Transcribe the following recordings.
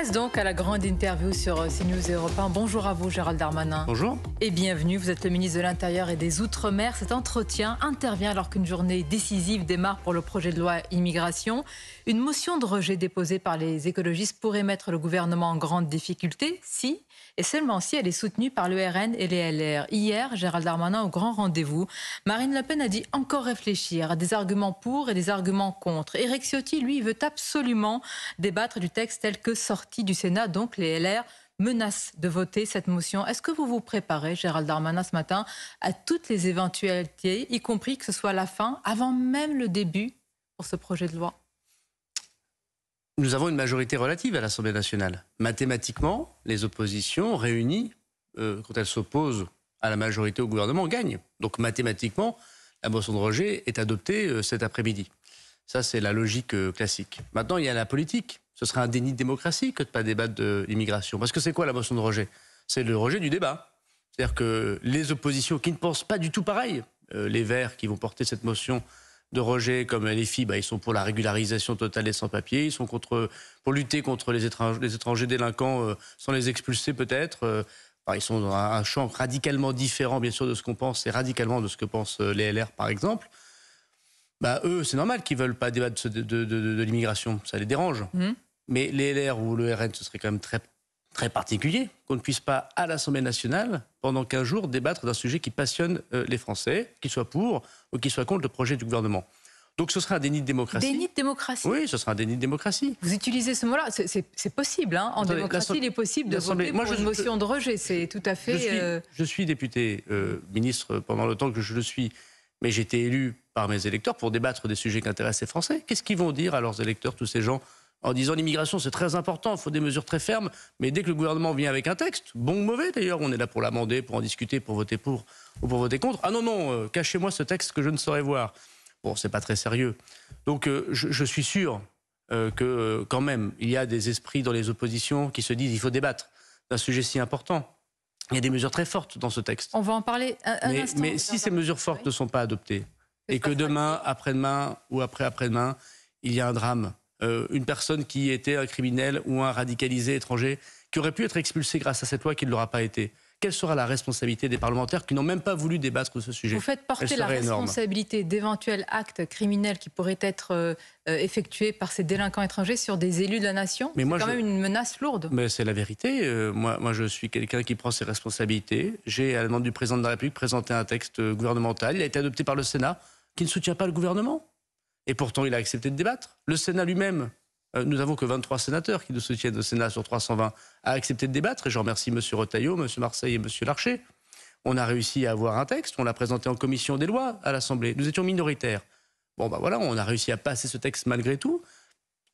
passe donc à la grande interview sur euh, CNews Europe Bonjour à vous, Gérald Darmanin. Bonjour. Et bienvenue. Vous êtes le ministre de l'Intérieur et des Outre-mer. Cet entretien intervient alors qu'une journée décisive démarre pour le projet de loi immigration. Une motion de rejet déposée par les écologistes pourrait mettre le gouvernement en grande difficulté si et seulement si elle est soutenue par le RN et les LR. Hier, Gérald Darmanin au grand rendez-vous, Marine Le Pen a dit encore réfléchir à des arguments pour et des arguments contre. Éric Ciotti, lui, veut absolument débattre du texte tel que sorti du Sénat, donc les LR menacent de voter cette motion. Est-ce que vous vous préparez, Gérald Darmanin, ce matin, à toutes les éventualités, y compris que ce soit la fin, avant même le début pour ce projet de loi nous avons une majorité relative à l'Assemblée nationale. Mathématiquement, les oppositions réunies, euh, quand elles s'opposent à la majorité au gouvernement, gagnent. Donc mathématiquement, la motion de rejet est adoptée euh, cet après-midi. Ça, c'est la logique euh, classique. Maintenant, il y a la politique. Ce serait un déni de démocratie que de ne pas débattre de l'immigration. Parce que c'est quoi la motion de rejet C'est le rejet du débat. C'est-à-dire que les oppositions qui ne pensent pas du tout pareil, les Verts qui vont porter cette motion de rejet comme les filles, bah, ils sont pour la régularisation totale des sans-papiers, ils sont contre, pour lutter contre les étrangers, délinquants euh, sans les expulser peut-être. Euh. ils sont dans un, champ radicalement différent, bien sûr, de ce qu'on pense et radicalement de ce que pensent euh, les LR, par exemple. Bah, eux, c'est normal qu'ils ne veulent pas débattre de, l'immigration, ça les dérange. Mmh. Mais les LR ou le RN, ce serait quand même très très particulier qu'on ne puisse pas, à l'Assemblée nationale, pendant 15 jours, débattre d'un sujet qui passionne euh, les Français, qu'il soit pour ou qu'il soit contre le projet du gouvernement. Donc ce sera un déni de démocratie. Déni de démocratie Oui, ce sera un déni de démocratie. Vous utilisez ce mot-là, c'est possible. Hein. en démocratie, il est possible de voter moi, je, une motion de rejet, c'est tout à fait... Je suis, euh, député, euh, ministre, pendant le temps que je le suis, mais j'ai été élu par mes électeurs pour débattre des sujets qui intéressent les Français. Qu'est-ce qu'ils vont dire à leurs électeurs, tous ces gens en disant l'immigration c'est très important, il faut des mesures très fermes, mais dès que le gouvernement vient avec un texte, bon ou mauvais d'ailleurs, on est là pour l'amender, pour en discuter, pour voter pour ou pour voter contre, ah non, non, euh, cachez-moi ce texte que je ne saurais voir. Bon, c'est pas très sérieux. Donc euh, je, suis sûr euh, que quand même, il y a des esprits dans les oppositions qui se disent il faut débattre d'un sujet si important. Il y a des mesures très fortes dans ce texte. On va en parler un, mais, instant. Mais si ces mesures fortes ne sont pas adoptées, et que demain, après-demain ou après-après-demain, il y a un drame euh, une personne qui était un criminel ou un radicalisé étranger, qui aurait pu être expulsé grâce à cette loi qui ne l'aura pas été quelle sera la responsabilité des parlementaires qui n'ont même pas voulu débattre de ce sujet Vous faites porter la responsabilité d'éventuels actes criminels qui pourraient être euh, euh, effectués par ces délinquants étrangers sur des élus de la nation. c'est quand même une menace lourde. Mais c'est la vérité. moi, moi, je suis quelqu'un qui prend ses responsabilités. J'ai, à la demande du président de la République, présenté un texte gouvernemental. Il a été adopté par le Sénat, qui ne soutient pas le gouvernement. Et pourtant, il a accepté de débattre. Le Sénat lui-même, euh, nous avons que 23 sénateurs qui nous soutiennent au Sénat sur 320, a accepté de débattre. Et je remercie M. Rotaillot, M. Marseille et M. Larcher. On a réussi à avoir un texte, on l'a présenté en commission des lois à l'Assemblée. Nous étions minoritaires. Bon, ben voilà, on a réussi à passer ce texte malgré tout.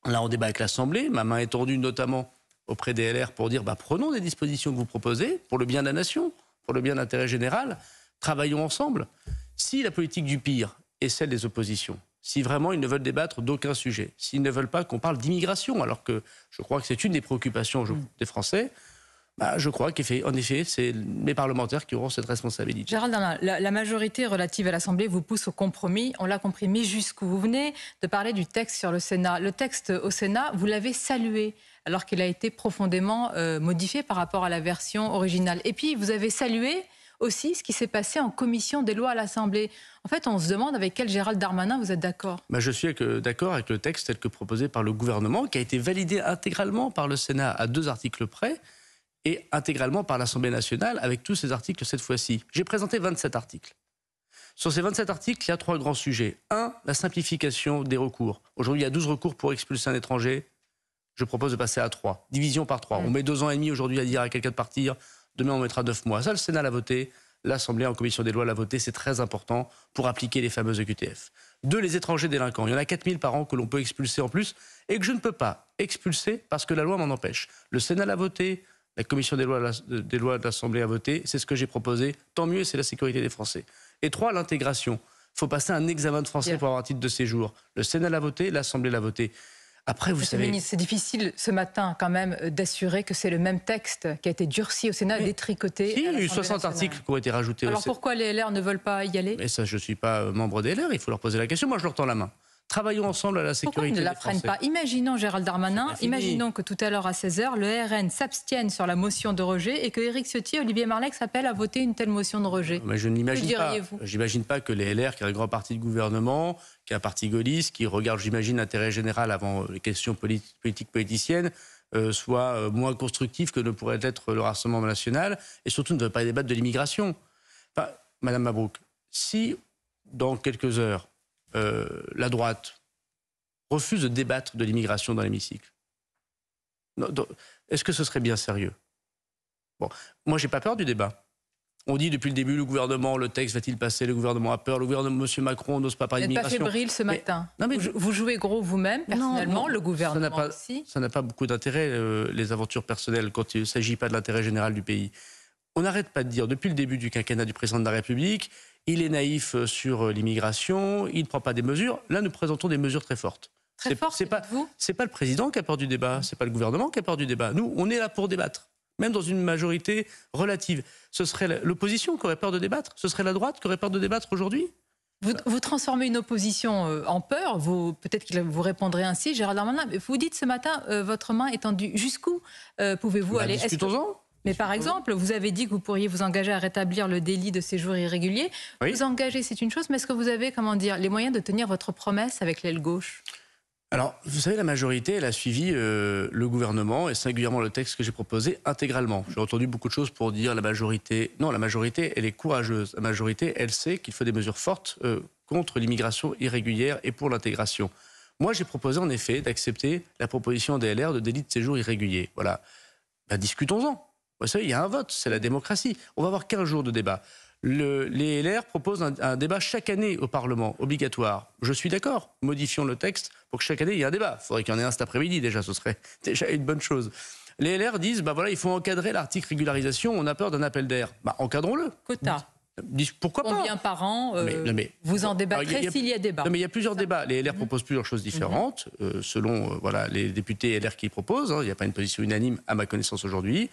Là, on débat avec l'Assemblée. Ma main est tendue notamment auprès des LR pour dire bah, prenons des dispositions que vous proposez pour le bien de la nation, pour le bien d'intérêt général. Travaillons ensemble. Si la politique du pire est celle des oppositions, si vraiment ils ne veulent débattre d'aucun sujet, s'ils ne veulent pas qu'on parle d'immigration, alors que je crois que c'est une des préoccupations mm. des Français, bah, je crois qu'en effet, c'est les parlementaires qui auront cette responsabilité. Gérald Darmanin, la, majorité relative à l'Assemblée vous pousse au compromis, on l'a compris, mais jusqu'où vous venez de parler du texte sur le Sénat. Le texte au Sénat, vous l'avez salué alors qu'il a été profondément euh, modifié par rapport à la version originale. Et puis, vous avez salué aussi ce qui s'est passé en commission des lois à l'Assemblée. En fait, on se demande avec quel Gérald Darmanin vous êtes d'accord. Bah, je suis d'accord avec le texte tel que proposé par le gouvernement, qui a été validé intégralement par le Sénat à deux articles près et intégralement par l'Assemblée nationale avec tous ces articles cette fois-ci. J'ai présenté 27 articles. Sur ces 27 articles, il y a trois grands sujets. Un, la simplification des recours. Aujourd'hui, il y a 12 recours pour expulser un étranger. Je propose de passer à trois, Division par trois. On met deux ans et demi aujourd'hui à dire à quelqu'un de partir. Demain, on mettra 9 mois. Ça, le Sénat l'a voté. L'Assemblée, en commission des lois, l'a voté. C'est très important pour appliquer les fameuses EQTF. Deux, les étrangers délinquants. Il y en a 4000 par an que l'on peut expulser en plus et que je ne peux pas expulser parce que la loi m'en empêche. Le Sénat l'a voté. La commission des lois, de l'Assemblée a voté. C'est ce que j'ai proposé. Tant mieux, c'est la sécurité des Français. Et trois, l'intégration. Il faut passer un examen de français pour avoir un titre de séjour. Le Sénat l'a voté, l'Assemblée l'a voté. – Monsieur vous ministre, C'est difficile ce matin, quand même, euh, d'assurer que c'est le même texte qui a été durci au Sénat, détricoté. il y a eu 60 articles qui ont été rajoutés Alors pourquoi les LR ne veulent pas y aller Mais ça, je ne suis pas euh, membre des LR, il faut leur poser la question. Moi, je leur tends la main. Travaillons ensemble à la sécurité. Pourquoi ne la prennent pas Imaginons, Gérald Darmanin, imaginons que tout à l'heure à 16h, le RN s'abstienne sur la motion de rejet et que Éric Ciotti et Olivier Marleix s'appellent à voter une telle motion de rejet. mais je n'imagine pas. pas que les LR, qui est un grand parti de gouvernement, qui est un parti gaulliste, qui regarde, j'imagine, l'intérêt général avant les questions politiques politiciennes, euh, soit euh, moins constructif que ne pourrait être le Rassemblement national, et surtout ne veut pas débattre de l'immigration. Madame Mabrouk, si dans quelques heures, euh, la droite refuse de débattre de l'immigration dans l'hémicycle, est-ce que ce serait bien sérieux Bon, moi, n'ai pas peur du débat. On dit depuis le début, le gouvernement, le texte va-t-il passer Le gouvernement a peur. Le gouvernement, Monsieur Macron, n'ose pas parler d'immigration. Vous n'êtes pas fébrile ce matin. non, mais vous, jouez gros vous-même, personnellement, le gouvernement ça aussi. Ça n'a pas beaucoup d'intérêt, euh, les aventures personnelles, quand il ne s'agit pas de l'intérêt général du pays. On n'arrête pas de dire, depuis le début du quinquennat du président de la République, il est naïf euh, sur euh, l'immigration, il ne prend pas des mesures. Là, nous présentons des mesures très fortes. Très fortes, c'est pas, pas le président qui a peur du débat, mmh. c'est pas le gouvernement qui a peur du débat. Nous, on est là pour débattre même dans une majorité relative. Ce serait l'opposition qui aurait peur de débattre Ce serait la droite qui aurait peur de débattre aujourd'hui vous, transformez une opposition euh, en peur, peut-être que vous répondrez ainsi, Gérald Darmanin. Vous dites ce matin, votre main est tendue. Jusqu'où pouvez-vous bah, aller Discutons-en. Mais par exemple, vous avez dit que vous pourriez vous engager à rétablir le délit de séjour irrégulier. Vous Vous engager, c'est une chose, mais est-ce que vous avez, comment dire, les moyens de tenir votre promesse avec l'aile gauche alors, vous savez, la majorité, elle a suivi euh, le gouvernement et singulièrement le texte que j'ai proposé intégralement. J'ai entendu beaucoup de choses pour dire la majorité. Non, la majorité, elle est courageuse. La majorité, elle sait qu'il faut des mesures fortes euh, contre l'immigration irrégulière et pour l'intégration. Moi, j'ai proposé en effet d'accepter la proposition des de délit de séjour irrégulier. Voilà. Ben, discutons-en. Vous savez, il y a un vote, c'est la démocratie. On va avoir 15 jours de débat. Le, les LR proposent un, débat chaque année au Parlement, obligatoire. Je suis d'accord, modifions le texte pour que chaque année il y ait un débat. Il faudrait qu'il y en ait un cet après-midi déjà, ce serait déjà une bonne chose. Les LR disent, bah voilà, il faut encadrer l'article régularisation, on a peur d'un appel d'air. Bah, encadrons-le. Quota. Pourquoi Combien pas Combien par an euh, Vous en débattrez s'il y a débat. mais il y a plusieurs débats. Les LR mhm. proposent plusieurs choses mhm. différentes, euh, selon euh, voilà, les députés LR qui proposent. Hein. il n'y a pas une position unanime, à ma connaissance, aujourd'hui.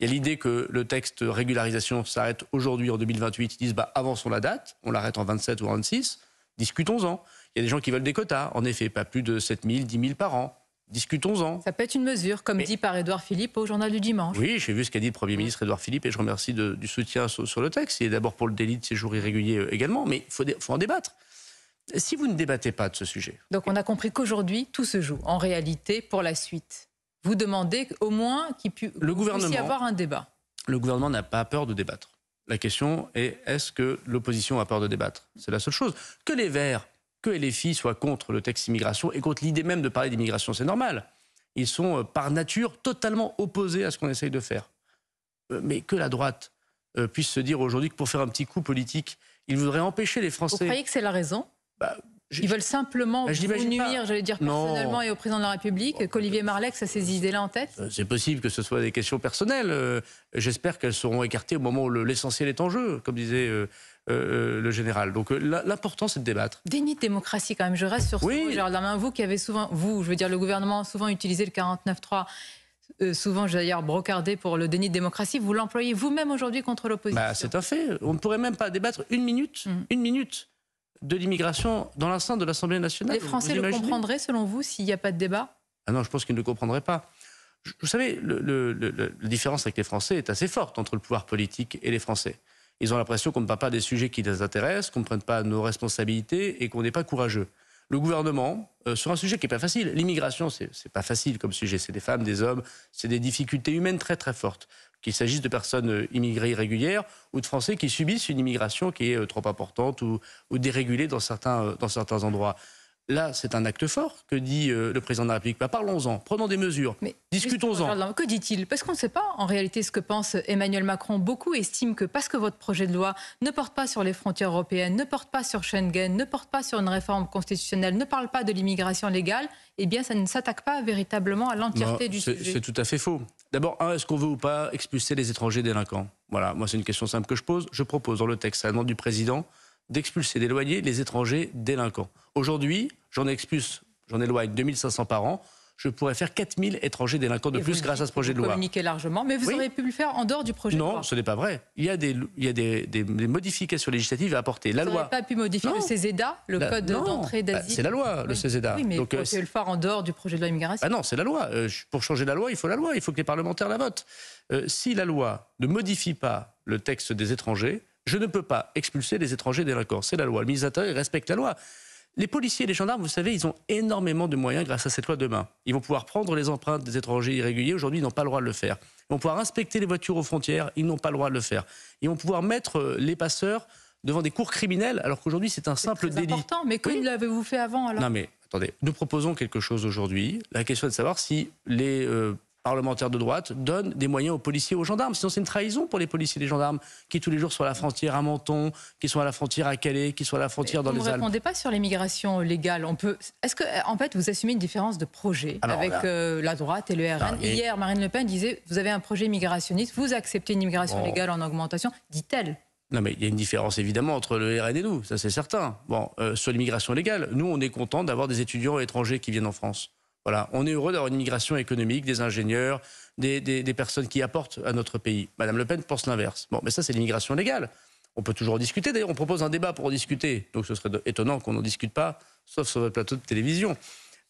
Il y a l'idée que le texte régularisation s'arrête aujourd'hui en 2028. Ils disent bah, avançons la date, on l'arrête en 27 ou en 26, discutons-en. Il y a des gens qui veulent des quotas, en effet, pas plus de 7 000, 10 000 par an. Discutons-en. Ça peut être une mesure, comme dit par Édouard Philippe au journal du dimanche. Oui, j'ai vu ce qu'a dit le Premier ministre Édouard Philippe et je remercie du soutien sur, le texte. et d'abord pour le délit de séjour irrégulier euh, également, mais il faut en débattre. Si vous ne débattez pas de ce sujet. Donc on a compris qu'aujourd'hui, tout se joue en réalité pour la suite. Vous demandez au moins qu'il puisse y avoir un débat. Le gouvernement n'a pas peur de débattre. La question est est-ce que l'opposition a peur de débattre C'est la seule chose. Que les Verts, que les filles soient contre le texte immigration et contre l'idée même de parler d'immigration, c'est normal. Ils sont euh, par nature totalement opposés à ce qu'on essaye de faire. Euh, mais que la droite euh, puisse se dire aujourd'hui que pour faire un petit coup politique, il voudrait empêcher les Français. Vous croyez que c'est la raison bah, ils veulent simplement bah, vous nuire, j'allais dire personnellement et au président de la République. Bah, Qu'Olivier Marlex a ces idées-là en tête euh, C'est possible que ce soit des questions personnelles. Euh, j'espère qu'elles seront écartées au moment où l'essentiel est en jeu, comme disait. Euh, le général. Donc l'important, c'est de débattre. Déni de démocratie quand même. Je reste sur ce oui. vous qui avez souvent, vous, je veux dire le gouvernement, souvent utilisé le 49.3. 3 souvent d'ailleurs brocardé pour le déni de démocratie, vous l'employez vous-même aujourd'hui contre bah, l'opposition. c'est un fait. On ne pourrait même pas débattre une minute, mm. une minute de l'immigration dans l'instant de l'Assemblée nationale. Les Français le comprendraient, selon vous, s'il n'y a pas de débat Ah non, je pense qu'ils ne le comprendraient pas. Vous savez, le, la différence avec les Français est assez forte entre le pouvoir politique et les Français. Ils ont l'impression qu'on ne parle pas des sujets qui les intéressent, qu'on ne prenne pas nos responsabilités et qu'on n'est pas courageux. Le gouvernement, euh, sur un sujet qui n'est pas facile, l'immigration, c'est pas facile comme sujet, c'est des femmes, des hommes, c'est des difficultés humaines très très fortes qu'il s'agisse de personnes euh, immigrées irrégulières ou de Français qui subissent une immigration qui est euh, trop importante ou, dérégulée euh, dans certains, endroits. Là, c'est un acte fort que dit le président de la République. Bah, parlons-en, prenons des mesures, discutons-en. Que dit-il Parce qu'on ne sait pas en réalité ce que pense Emmanuel Macron. Beaucoup estiment que parce que votre projet de loi ne porte pas sur les frontières européennes, ne porte pas sur Schengen, ne porte pas sur une réforme constitutionnelle, ne parle pas de l'immigration légale, eh bien, ça ne s'attaque pas véritablement à l'entièreté du sujet. C'est tout à fait faux. D'abord, est-ce qu'on veut ou pas expulser les étrangers délinquants Voilà, moi c'est une question simple que je pose. Je propose dans le texte à la demande du président d'expulser, d'éloigner les étrangers délinquants. Aujourd'hui, j'en expulse, j'en éloigne 2500 par an je pourrais faire 4000 étrangers délinquants de plus grâce à ce projet de loi. Vous communiquez largement, mais vous auriez pu le faire en dehors du projet de loi. Non, ce n'est pas vrai. Il y a des, modifications législatives à apporter. La vous loi. pas pu modifier le CESEDA, le code d'entrée bah, d'asile. c'est la loi, le CESEDA. mais Donc, vous pouvez euh, le faire en dehors du projet de loi immigration. Ah non, c'est la loi. Euh, pour changer la loi, il faut la loi. Il faut que les parlementaires la votent. Euh, si la loi ne modifie pas le texte des étrangers, je ne peux pas expulser les étrangers délinquants. C'est la loi. Le ministre respecte la loi. Les policiers et les gendarmes, vous savez, ils ont énormément de moyens grâce à cette loi demain. Ils vont pouvoir prendre les empreintes des étrangers irréguliers. Aujourd'hui, ils n'ont pas le droit de le faire. Ils vont pouvoir inspecter les voitures aux frontières. Ils n'ont pas le droit de le faire. Ils vont pouvoir mettre euh, les passeurs devant des cours criminels, alors qu'aujourd'hui, c'est un simple très important, mais que il l'avez-vous fait avant alors Non, mais attendez, nous proposons quelque chose aujourd'hui. La question est de savoir si les euh, parlementaires de droite donnent des moyens aux policiers et aux gendarmes. Sinon, c'est une trahison pour les policiers et les gendarmes qui, tous les jours, sont à la frontière à Menton, qui sont à la frontière à Calais, qui sont à la frontière dans les Alpes. Vous ne répondez pas sur l'immigration légale. On peut... Est-ce que, en fait, vous assumez une différence de projet avec euh, la droite et le RN Hier, Marine Le Pen disait vous avez un projet immigrationniste, vous acceptez une immigration légale en augmentation, dit-elle. Non, mais il y a une différence évidemment entre le RN et nous, ça c'est certain. Bon, euh, sur l'immigration légale, nous on est content d'avoir des étudiants étrangers qui viennent en France on est heureux d'avoir une immigration économique, des ingénieurs, des, personnes qui apportent à notre pays. Madame Le Pen pense l'inverse. Bon, mais ça, c'est l'immigration légale. On peut toujours en discuter. D'ailleurs, on propose un débat pour en discuter. Donc, ce serait étonnant qu'on n'en discute pas, sauf sur le plateau de télévision.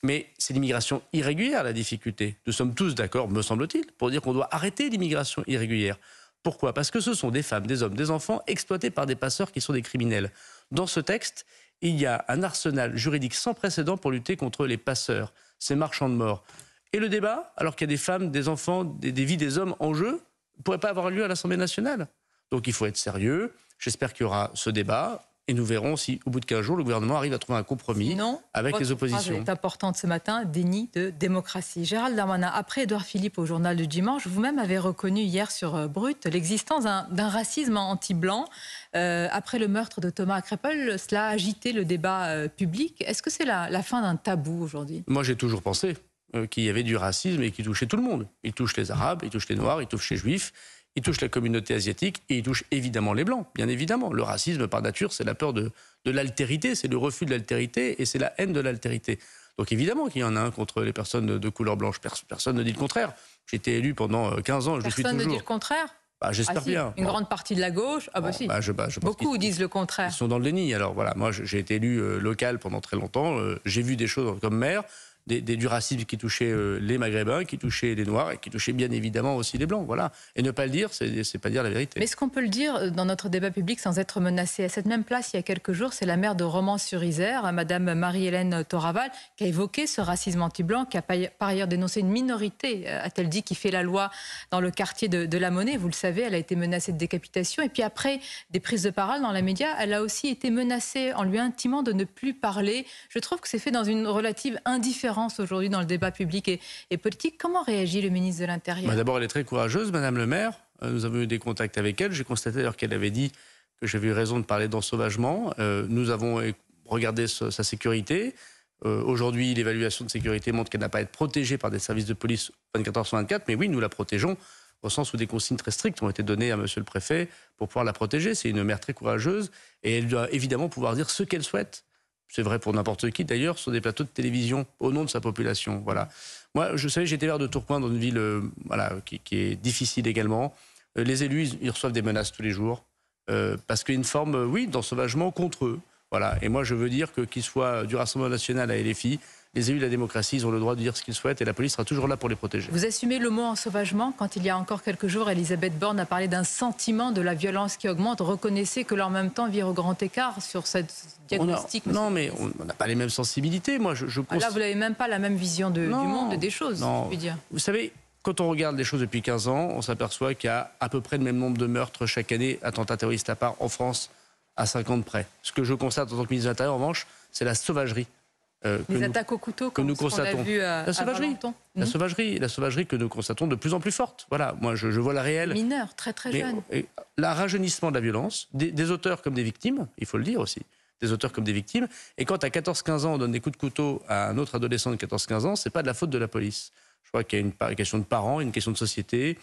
Mais c'est l'immigration irrégulière la difficulté. Nous sommes tous d'accord, me semble-t-il, pour dire qu'on doit arrêter l'immigration irrégulière. Pourquoi Parce que ce sont des femmes, des hommes, des enfants exploités par des passeurs qui sont des criminels. Dans ce texte, il y a un arsenal juridique sans précédent pour lutter contre les passeurs ces marchands de mort. Et le débat, alors qu'il y a des femmes, des enfants, des, des vies des hommes en jeu, ne pourrait pas avoir lieu à l'Assemblée nationale. Donc il faut être sérieux. J'espère qu'il y aura ce débat et nous verrons si, au bout de 15 jours, le gouvernement arrive à trouver un compromis avec les oppositions. C'est importante ce matin, déni de démocratie. Gérald Darmanin, après Édouard Philippe au journal du dimanche, vous-même avez reconnu hier sur euh, Brut l'existence d'un racisme anti-blanc. Euh, après le meurtre de Thomas Krepel. cela a agité le débat euh, public. Est-ce que c'est la, fin d'un tabou aujourd'hui Moi, j'ai toujours pensé qu'il y avait du racisme et qu'il touchait tout le monde. Il touche les Arabes, il touche les Noirs, il touche les Juifs, il touche la communauté asiatique et il touche évidemment les Blancs, bien évidemment. Le racisme, par nature, c'est la peur de, de l'altérité, c'est le refus de l'altérité et c'est la haine de l'altérité. Donc évidemment qu'il y en a un contre les personnes de, couleur blanche. Personne ne dit le contraire. J'ai été élu pendant 15 euh, ans, je suis toujours... Personne ne dit le contraire bah, J'espère ah, bien. Une grande partie de la gauche Ah, bah, bah je, bah, Beaucoup disent le contraire. Ils sont dans le déni. Alors voilà, moi j'ai été élu euh, local pendant très longtemps. Euh, j'ai vu des choses comme maire des, des, du racisme qui touchait euh, les Maghrébins, qui touchait les Noirs et qui touchait bien évidemment aussi les Blancs. Voilà. Et ne pas le dire, c'est pas dire la vérité. Mais ce qu'on peut le dire euh, dans notre débat public sans être menacé À cette même place, il y a quelques jours, c'est la maire de Romans-sur-Isère, euh, Madame Marie-Hélène Toraval, qui a évoqué ce racisme anti-blanc, qui a par ailleurs dénoncé une minorité, a-t-elle dit, qui fait la loi dans le quartier de, de, La Monnaie. Vous le savez, elle a été menacée de décapitation. Et puis après des prises de parole dans la média, elle a aussi été menacée en lui intimant de ne plus parler. Je trouve que c'est fait dans une relative indifférence aujourd'hui dans le débat public et, politique. Comment réagit le ministre de l'Intérieur bah, D'abord, elle est très courageuse, Madame le maire. Euh, nous avons eu des contacts avec elle. J'ai constaté d'ailleurs qu'elle avait dit que j'avais eu raison de parler d'ensauvagement. Euh, nous avons regardé sa, sécurité. Euh, aujourd'hui, l'évaluation de sécurité montre qu'elle n'a pas à être protégée par des services de police 24 sur 24, mais oui, nous la protégeons au sens où des consignes très strictes ont été données à Monsieur le Préfet pour pouvoir la protéger. C'est une mère très courageuse et elle doit évidemment pouvoir dire ce qu'elle souhaite c'est vrai pour n'importe qui d'ailleurs, sur des plateaux de télévision au nom de sa population. Voilà. Moi, je savais, j'étais maire de Tourcoing dans une ville euh, voilà, qui, est difficile également. Euh, les élus, ils, reçoivent des menaces tous les jours euh, parce qu'il y a une forme, oui, d'ensauvagement contre eux. Voilà. Et moi, je veux dire que qu'ils soient du Rassemblement national à LFI, les élus de la démocratie, ils ont le droit de dire ce qu'ils souhaitent et la police sera toujours là pour les protéger. Vous assumez le mot sauvagement quand il y a encore quelques jours, Elisabeth Borne a parlé d'un sentiment de la violence qui augmente. Reconnaissez que leur même temps vire au grand écart sur cette diagnostic. non, mais on n'a pas les mêmes sensibilités. Moi, je, pense... Ah là, vous n'avez même pas la même vision du monde, des choses, Je dire. Vous savez, quand on regarde les choses depuis 15 ans, on s'aperçoit qu'il y a à peu près le même nombre de meurtres chaque année, attentats terroristes à part, en France, à 50 près. Ce que je constate en tant que ministre de l'Intérieur, en revanche, c'est la sauvagerie euh, les attaques au couteau que nous constatons. Euh, la sauvagerie, la hmm. sauvagerie, la sauvagerie que nous constatons de plus en plus forte. Voilà, moi je, vois la réelle. Mineurs, très très jeunes. La rajeunissement de la violence, des, auteurs comme des victimes, il faut le dire aussi, des auteurs comme des victimes. Et quand à 14-15 ans on donne des coups de couteau à un autre adolescent de 14-15 ans, c'est pas de la faute de la police. Je crois qu'il y a une question de parents, une question de société,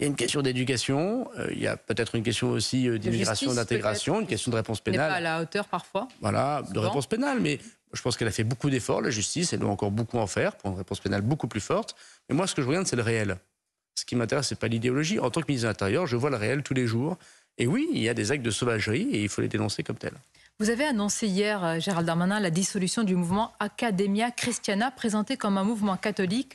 il y a une question d'éducation, euh, il y a peut-être une question aussi euh, d'immigration, d'intégration, une question de réponse pénale. Pas à la hauteur parfois. Voilà, de réponse pénale, mais je pense qu'elle a fait beaucoup d'efforts, la justice, elle doit encore beaucoup en faire pour une réponse pénale beaucoup plus forte. Mais moi, ce que je regarde, c'est le réel. Ce qui m'intéresse, ce n'est pas l'idéologie. En tant que ministre de l'Intérieur, je vois le réel tous les jours. Et oui, il y a des actes de sauvagerie et il faut les dénoncer comme tels. Vous avez annoncé hier, euh, Gérald Darmanin, la dissolution du mouvement Academia Christiana, présenté comme un mouvement catholique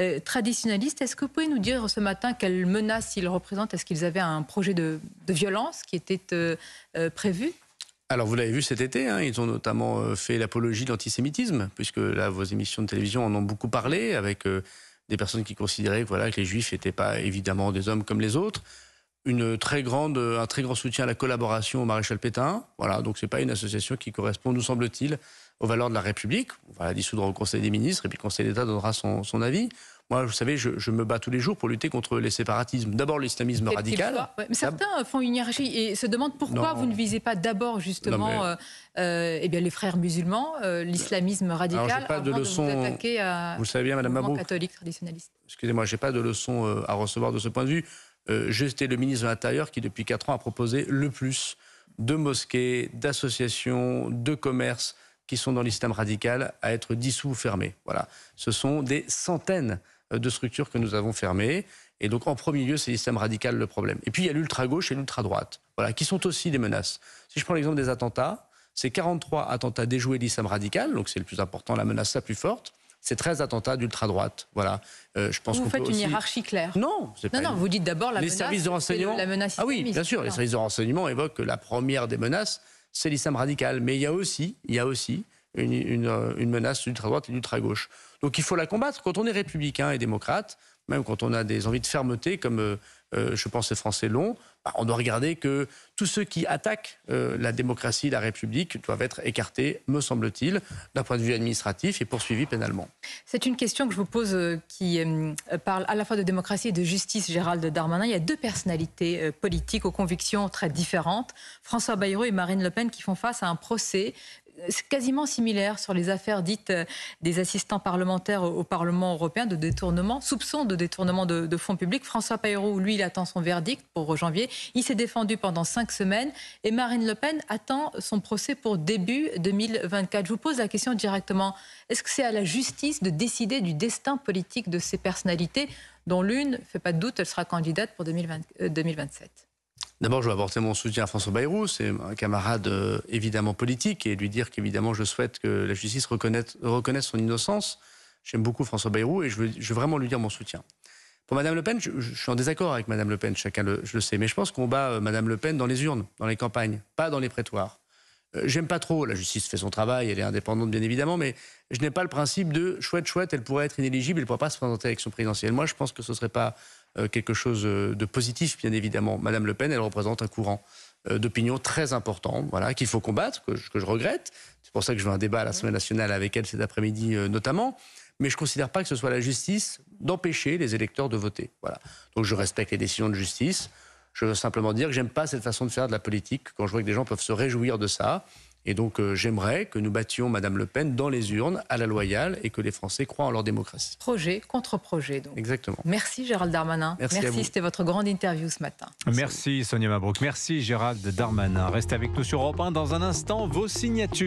euh, traditionnaliste. Est-ce que vous pouvez nous dire ce matin quelle menace il représente Est-ce qu'ils avaient un projet de, violence qui était euh, prévu alors vous l'avez vu cet été, hein, ils ont notamment fait l'apologie de l'antisémitisme, puisque là vos émissions de télévision en ont beaucoup parlé, avec des personnes qui considéraient voilà, que les juifs n'étaient pas évidemment des hommes comme les autres, très grande, un très grand soutien à la collaboration au maréchal Pétain. Voilà, donc c'est pas une association qui correspond, nous semble-t-il, aux valeurs de la République. On va la dissoudre au Conseil des ministres et puis le Conseil d'État donnera son, avis. Moi, vous savez, je, me bats tous les jours pour lutter contre les séparatismes. D'abord l'islamisme radical. mais certains font une hiérarchie et se demandent pourquoi vous ne visez pas d'abord justement euh, euh, eh bien, les frères musulmans, euh, l'islamisme radical, avant de, vous attaquer à vous le savez bien, Madame catholique Excusez-moi, j'ai pas de leçon à recevoir de ce point de vue. Euh, J'étais le ministre de l'Intérieur qui, depuis 4 ans, a proposé le plus de mosquées, d'associations, de commerces qui sont dans l'islam radical à être dissous ou fermés. Voilà. Ce sont des centaines euh, de structures que nous avons fermées. Et donc, en premier lieu, c'est l'islam radical le problème. Et puis, il y a l'ultra-gauche et l'ultra-droite, voilà, qui sont aussi des menaces. Si je prends l'exemple des attentats, c'est 43 attentats déjoués l'islam radical, donc c'est le plus important, la menace la plus forte c'est 13 attentats d'ultra-droite. Voilà. Euh, je pense vous faites une hiérarchie claire. Non, c'est non, non vous dites d'abord la les menace. Services de renseignement... ah oui, bien sûr, les services de renseignement évoquent que la première des menaces, c'est l'islam radical. Mais il y a aussi, il a aussi euh, une menace d'ultra-droite et d'ultra-gauche. Donc il faut la combattre. Quand on est républicain et démocrate, même quand on a des envies de fermeté, comme euh, euh, je pense les Français l'ont, bah, on doit regarder que tous ceux qui attaquent euh, la démocratie, la République, doivent être écartés, me semble-t-il, d'un point de vue administratif et poursuivis pénalement. C'est une question que je vous pose qui parle à la fois de démocratie et de justice, Gérald Darmanin. Il y a deux personnalités politiques aux convictions très différentes, François Bayrou et Marine Le Pen, qui font face à un procès quasiment similaire sur les affaires dites euh, des assistants parlementaires au Parlement européen de détournement, soupçon de détournement de, fonds publics. François Bayrou, lui, il attend son verdict pour janvier. Il s'est défendu pendant cinq semaines et Marine Le Pen attend son procès pour début 2024. Je vous pose la question directement. Est-ce que c'est à la justice de décider du destin politique de ces personnalités dont l'une, fait pas de doute, elle sera candidate pour 2027 D'abord, je veux apporter mon soutien à François Bayrou, c'est un camarade euh, évidemment politique, et lui dire qu'évidemment, je souhaite que la justice reconnaisse, son innocence. J'aime beaucoup François Bayrou et je veux, vraiment lui dire mon soutien. Pour Madame Le Pen, je, suis en désaccord avec Madame Le Pen, chacun le, sait. mais je pense qu'on bat euh, Madame Le Pen dans les urnes, dans les campagnes, pas dans les prétoires. Euh, j'aime pas trop, la justice fait son travail, elle est indépendante bien évidemment, mais je n'ai pas le principe de chouette, chouette, elle pourrait être inéligible, elle ne pourrait pas se présenter à l'élection présidentielle. Moi, je pense que ce ne serait pas euh, quelque chose euh, de positif, bien évidemment. Madame Le Pen, elle représente un courant euh, d'opinion très important, voilà, qu'il faut combattre, que je, regrette. C'est pour ça que je veux un débat à la Semaine nationale avec elle cet après-midi notamment mais je ne considère pas que ce soit la justice d'empêcher les électeurs de voter. Voilà. Donc je respecte les décisions de justice. Je veux simplement dire que j'aime pas cette façon de faire de la politique quand je vois que des gens peuvent se réjouir de ça et donc euh, j'aimerais que nous battions Madame Le Pen dans les urnes, à la loyale, et que les Français croient en leur démocratie. Projet contre projet, donc. Exactement. Merci Gérald Darmanin. Merci, c'était votre grande interview ce matin. Merci Sonia Mabrouk. Merci Gérald Darmanin. Restez avec nous sur Europe 1 dans un instant. Vos signatures.